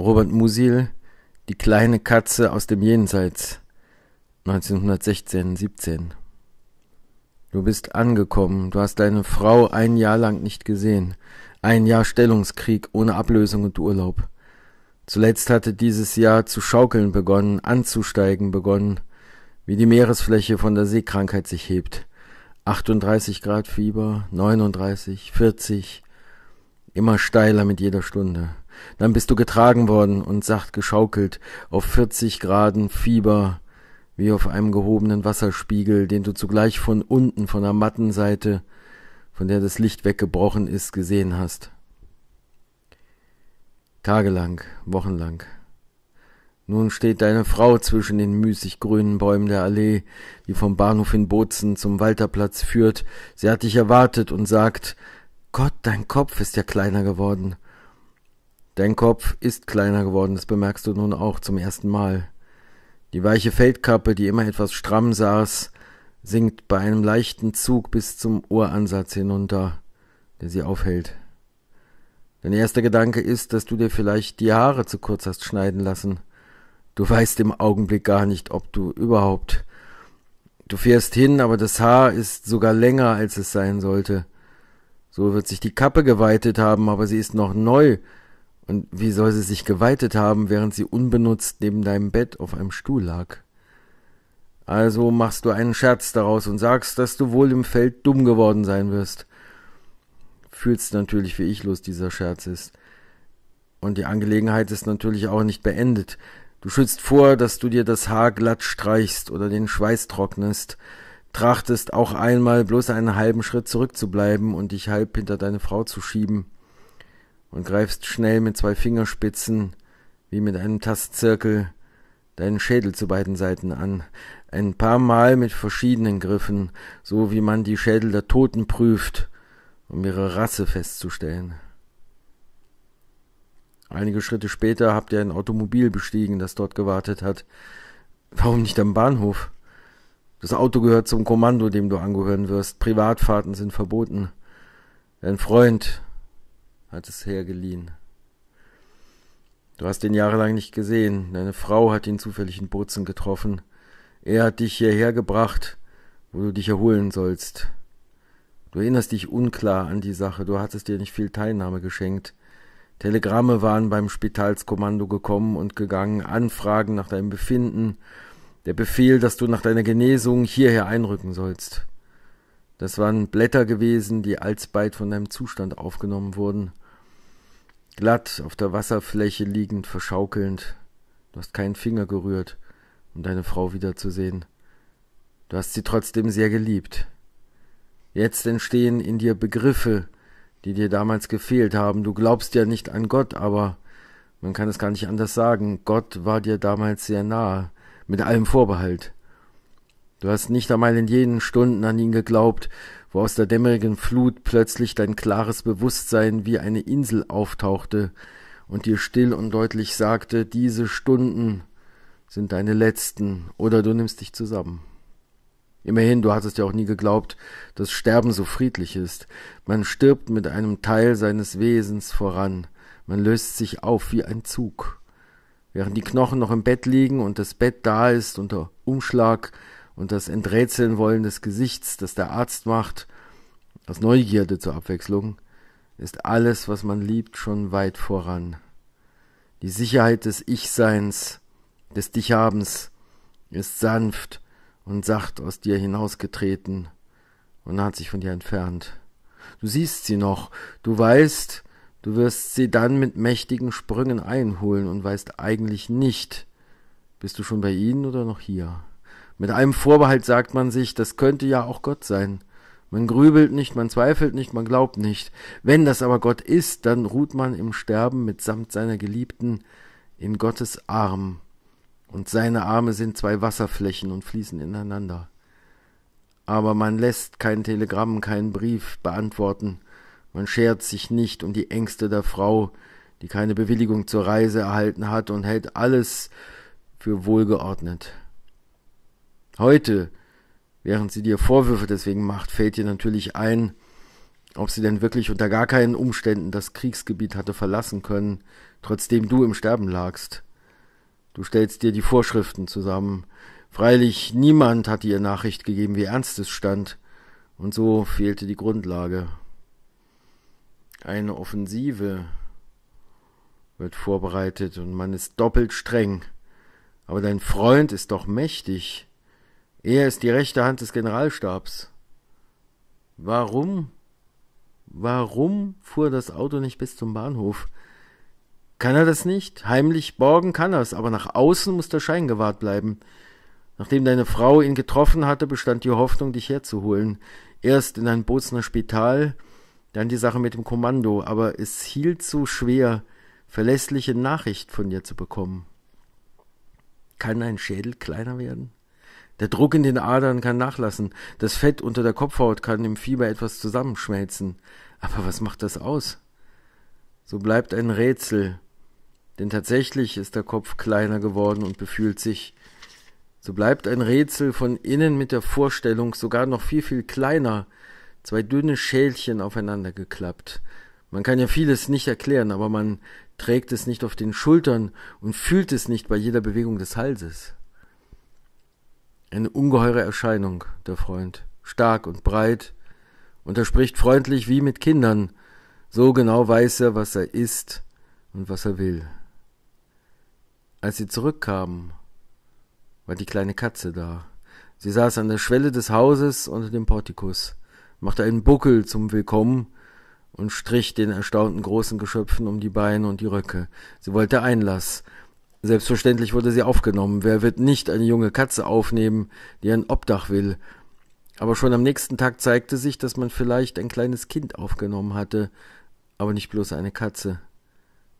Robert Musil, Die kleine Katze aus dem Jenseits, 1916, 17. Du bist angekommen, du hast deine Frau ein Jahr lang nicht gesehen. Ein Jahr Stellungskrieg ohne Ablösung und Urlaub. Zuletzt hatte dieses Jahr zu schaukeln begonnen, anzusteigen begonnen, wie die Meeresfläche von der Seekrankheit sich hebt. 38 Grad Fieber, 39, 40, immer steiler mit jeder Stunde. Dann bist du getragen worden und sacht geschaukelt auf 40 Graden Fieber, wie auf einem gehobenen Wasserspiegel, den du zugleich von unten, von der matten Seite, von der das Licht weggebrochen ist, gesehen hast. Tagelang, wochenlang. Nun steht deine Frau zwischen den müßig grünen Bäumen der Allee, die vom Bahnhof in Bozen zum Walterplatz führt. Sie hat dich erwartet und sagt, Gott, dein Kopf ist ja kleiner geworden. Dein Kopf ist kleiner geworden, das bemerkst du nun auch zum ersten Mal. Die weiche Feldkappe, die immer etwas stramm saß, sinkt bei einem leichten Zug bis zum Ohransatz hinunter, der sie aufhält. Dein erster Gedanke ist, dass du dir vielleicht die Haare zu kurz hast schneiden lassen. Du weißt im Augenblick gar nicht, ob du überhaupt. Du fährst hin, aber das Haar ist sogar länger, als es sein sollte. So wird sich die Kappe geweitet haben, aber sie ist noch neu, und wie soll sie sich geweitet haben, während sie unbenutzt neben deinem Bett auf einem Stuhl lag? Also machst du einen Scherz daraus und sagst, dass du wohl im Feld dumm geworden sein wirst. Fühlst natürlich, wie ichlos dieser Scherz ist. Und die Angelegenheit ist natürlich auch nicht beendet. Du schützt vor, dass du dir das Haar glatt streichst oder den Schweiß trocknest, trachtest auch einmal bloß einen halben Schritt zurückzubleiben und dich halb hinter deine Frau zu schieben und greifst schnell mit zwei Fingerspitzen wie mit einem Tastzirkel deinen Schädel zu beiden Seiten an, ein paar Mal mit verschiedenen Griffen, so wie man die Schädel der Toten prüft, um ihre Rasse festzustellen. Einige Schritte später habt ihr ein Automobil bestiegen, das dort gewartet hat. Warum nicht am Bahnhof? Das Auto gehört zum Kommando, dem du angehören wirst. Privatfahrten sind verboten. Dein Freund hat es hergeliehen. Du hast ihn jahrelang nicht gesehen, deine Frau hat ihn zufällig in Bozen getroffen, er hat dich hierher gebracht, wo du dich erholen sollst. Du erinnerst dich unklar an die Sache, du hattest dir nicht viel Teilnahme geschenkt. Telegramme waren beim Spitalskommando gekommen und gegangen, Anfragen nach deinem Befinden, der Befehl, dass du nach deiner Genesung hierher einrücken sollst. Das waren Blätter gewesen, die alsbald von einem Zustand aufgenommen wurden. Glatt auf der Wasserfläche liegend, verschaukelnd. Du hast keinen Finger gerührt, um deine Frau wiederzusehen. Du hast sie trotzdem sehr geliebt. Jetzt entstehen in dir Begriffe, die dir damals gefehlt haben. Du glaubst ja nicht an Gott, aber man kann es gar nicht anders sagen. Gott war dir damals sehr nahe, mit allem Vorbehalt. Du hast nicht einmal in jenen Stunden an ihn geglaubt, wo aus der dämmerigen Flut plötzlich dein klares Bewusstsein wie eine Insel auftauchte und dir still und deutlich sagte, diese Stunden sind deine letzten, oder du nimmst dich zusammen. Immerhin, du hattest ja auch nie geglaubt, dass Sterben so friedlich ist. Man stirbt mit einem Teil seines Wesens voran, man löst sich auf wie ein Zug. Während die Knochen noch im Bett liegen und das Bett da ist unter Umschlag und das Enträtseln wollen des Gesichts, das der Arzt macht, aus Neugierde zur Abwechslung, ist alles, was man liebt, schon weit voran. Die Sicherheit des Ich-Seins, des Dich-Habens, ist sanft und sacht aus dir hinausgetreten und hat sich von dir entfernt. Du siehst sie noch, du weißt, du wirst sie dann mit mächtigen Sprüngen einholen und weißt eigentlich nicht, bist du schon bei ihnen oder noch hier? Mit einem Vorbehalt sagt man sich, das könnte ja auch Gott sein. Man grübelt nicht, man zweifelt nicht, man glaubt nicht. Wenn das aber Gott ist, dann ruht man im Sterben mitsamt seiner Geliebten in Gottes Arm. Und seine Arme sind zwei Wasserflächen und fließen ineinander. Aber man lässt kein Telegramm, keinen Brief beantworten. Man schert sich nicht um die Ängste der Frau, die keine Bewilligung zur Reise erhalten hat und hält alles für wohlgeordnet. Heute, während sie dir Vorwürfe deswegen macht, fällt dir natürlich ein, ob sie denn wirklich unter gar keinen Umständen das Kriegsgebiet hatte verlassen können, trotzdem du im Sterben lagst. Du stellst dir die Vorschriften zusammen. Freilich niemand hatte ihr Nachricht gegeben, wie ernst es stand, und so fehlte die Grundlage. Eine Offensive wird vorbereitet und man ist doppelt streng. Aber dein Freund ist doch mächtig. Er ist die rechte Hand des Generalstabs. Warum? Warum fuhr das Auto nicht bis zum Bahnhof? Kann er das nicht? Heimlich borgen kann er's, aber nach außen muss der Schein gewahrt bleiben. Nachdem deine Frau ihn getroffen hatte, bestand die Hoffnung, dich herzuholen. Erst in ein Bozener Spital, dann die Sache mit dem Kommando, aber es hielt so schwer, verlässliche Nachricht von dir zu bekommen. Kann ein Schädel kleiner werden? Der Druck in den Adern kann nachlassen, das Fett unter der Kopfhaut kann im Fieber etwas zusammenschmelzen. Aber was macht das aus? So bleibt ein Rätsel, denn tatsächlich ist der Kopf kleiner geworden und befühlt sich. So bleibt ein Rätsel von innen mit der Vorstellung sogar noch viel, viel kleiner, zwei dünne Schälchen aufeinander geklappt. Man kann ja vieles nicht erklären, aber man trägt es nicht auf den Schultern und fühlt es nicht bei jeder Bewegung des Halses. Eine ungeheure Erscheinung, der Freund, stark und breit, und er spricht freundlich wie mit Kindern, so genau weiß er, was er ist und was er will. Als sie zurückkamen, war die kleine Katze da. Sie saß an der Schwelle des Hauses unter dem Portikus, machte einen Buckel zum Willkommen und strich den erstaunten großen Geschöpfen um die Beine und die Röcke. Sie wollte Einlass, Selbstverständlich wurde sie aufgenommen. Wer wird nicht eine junge Katze aufnehmen, die ein Obdach will? Aber schon am nächsten Tag zeigte sich, dass man vielleicht ein kleines Kind aufgenommen hatte, aber nicht bloß eine Katze.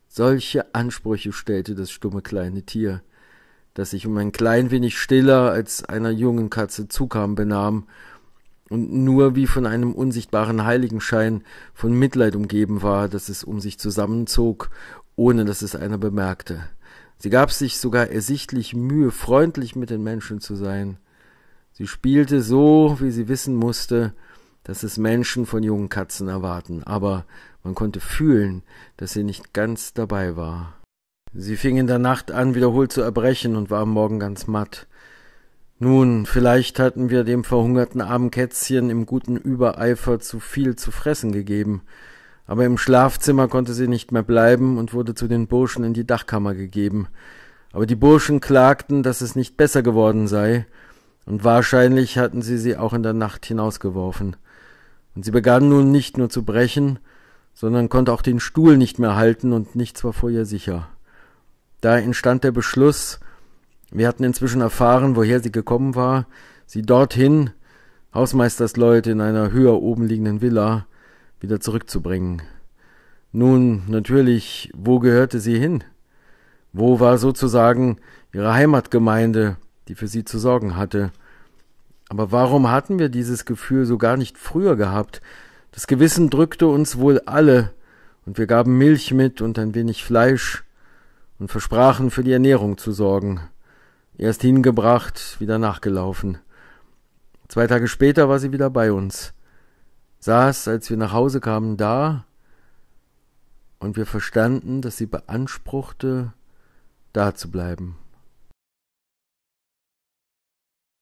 Solche Ansprüche stellte das stumme kleine Tier, das sich um ein klein wenig stiller als einer jungen Katze zukam benahm und nur wie von einem unsichtbaren Heiligenschein von Mitleid umgeben war, dass es um sich zusammenzog, ohne dass es einer bemerkte. Sie gab sich sogar ersichtlich Mühe, freundlich mit den Menschen zu sein. Sie spielte so, wie sie wissen musste, dass es Menschen von jungen Katzen erwarten, aber man konnte fühlen, dass sie nicht ganz dabei war. Sie fing in der Nacht an, wiederholt zu erbrechen und war am Morgen ganz matt. Nun, vielleicht hatten wir dem verhungerten armen Kätzchen im guten Übereifer zu viel zu fressen gegeben aber im Schlafzimmer konnte sie nicht mehr bleiben und wurde zu den Burschen in die Dachkammer gegeben. Aber die Burschen klagten, dass es nicht besser geworden sei, und wahrscheinlich hatten sie sie auch in der Nacht hinausgeworfen. Und sie begann nun nicht nur zu brechen, sondern konnte auch den Stuhl nicht mehr halten und nichts war vor ihr sicher. Da entstand der Beschluss, wir hatten inzwischen erfahren, woher sie gekommen war, sie dorthin, Hausmeistersleute in einer höher oben liegenden Villa, wieder zurückzubringen. Nun, natürlich, wo gehörte sie hin? Wo war sozusagen ihre Heimatgemeinde, die für sie zu sorgen hatte? Aber warum hatten wir dieses Gefühl so gar nicht früher gehabt? Das Gewissen drückte uns wohl alle, und wir gaben Milch mit und ein wenig Fleisch und versprachen für die Ernährung zu sorgen. Erst hingebracht, wieder nachgelaufen. Zwei Tage später war sie wieder bei uns saß, als wir nach Hause kamen, da und wir verstanden, dass sie beanspruchte, da zu bleiben.